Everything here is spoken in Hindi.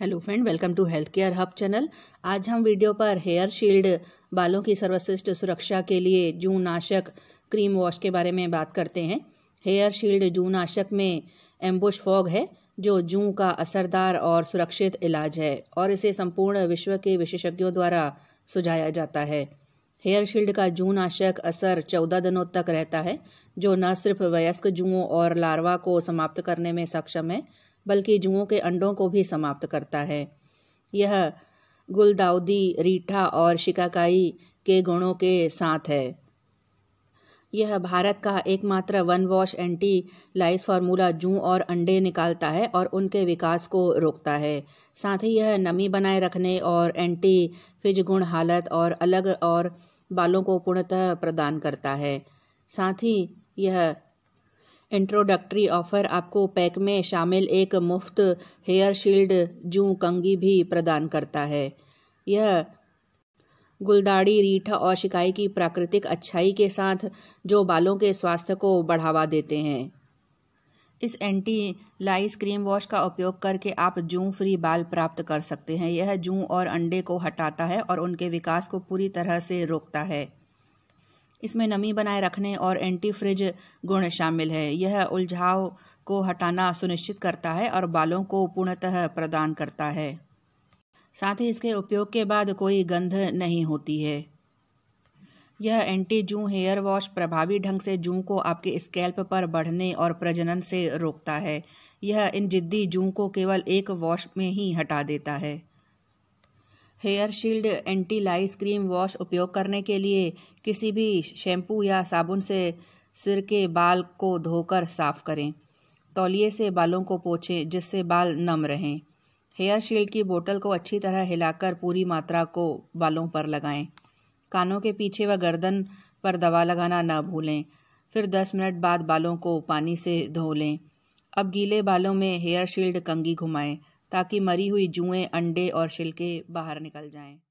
hello friend welcome to health care hub channel आज हम वीडियो पर हेयर शील्ड बालों की सर्वश्रेष्ठ सुरक्षा के लिए जू नाशक क्रीम वॉश के बारे में बात करते हैं हेयर शील्ड जू नाशक में एम्बुश फॉग है जो जू का असरदार और सुरक्षित इलाज है और इसे संपूर्ण विश्व के विशेषज्ञों द्वारा सुझाया जाता है हेयर शील्ड का जू नाशक असर चौदह दिनों तक रहता है जो न सिर्फ वयस्क जुओं और लार्वा को समाप्त करने में सक्षम है बल्कि जुओं के अंडों को भी समाप्त करता है यह गुलदाउदी रीठा और शिकाकाई के गुणों के साथ है यह भारत का एकमात्र one wash anti lice formula जू और अंडे निकालता है और उनके विकास को रोकता है साथ ही यह नमी बनाए रखने और एंटी फिज गुण हालत और अलग और बालों को पूर्णतः प्रदान करता है साथ ही यह इंट्रोडक्टरी ऑफर आपको पैक में शामिल एक मुफ्त हेयर शील्ड जू कंगी भी प्रदान करता है यह गुलदाड़ी रीठा और शिकाई की प्राकृतिक अच्छाई के साथ जो बालों के स्वास्थ्य को बढ़ावा देते हैं इस एंटी लाइस क्रीम वॉश का उपयोग करके आप जूँ फ्री बाल प्राप्त कर सकते हैं यह जू और अंडे को हटाता है और उनके विकास को पूरी तरह से रोकता है इसमें नमी बनाए रखने और एंटी फ्रिज गुण शामिल है यह उलझाव को हटाना सुनिश्चित करता है और बालों को पूर्णतः प्रदान करता है साथ ही इसके उपयोग के बाद कोई गंध नहीं होती है यह एंटी जू हेयर वॉश प्रभावी ढंग से जू को आपके स्कैल्प पर बढ़ने और प्रजनन से रोकता है यह इन जिद्दी जू को केवल एक वॉश में ही हटा देता है hair shield anti lice cream wash उपयोग करने के लिए किसी भी शैम्पू या साबुन से सिर के बाल को धोकर साफ करें तौलिए से बालों को पोछें जिससे बाल नम रहें हेयर शील्ड की बोतल को अच्छी तरह हिलाकर पूरी मात्रा को बालों पर लगाएं कानों के पीछे व गर्दन पर दवा लगाना न भूलें फिर दस मिनट बाद बालों को पानी से धो लें अब गीले बालों में हेयर शील्ड कंगी घुमाएं ताकि मरी हुई जुएं अंडे और छिलके बाहर निकल जाएं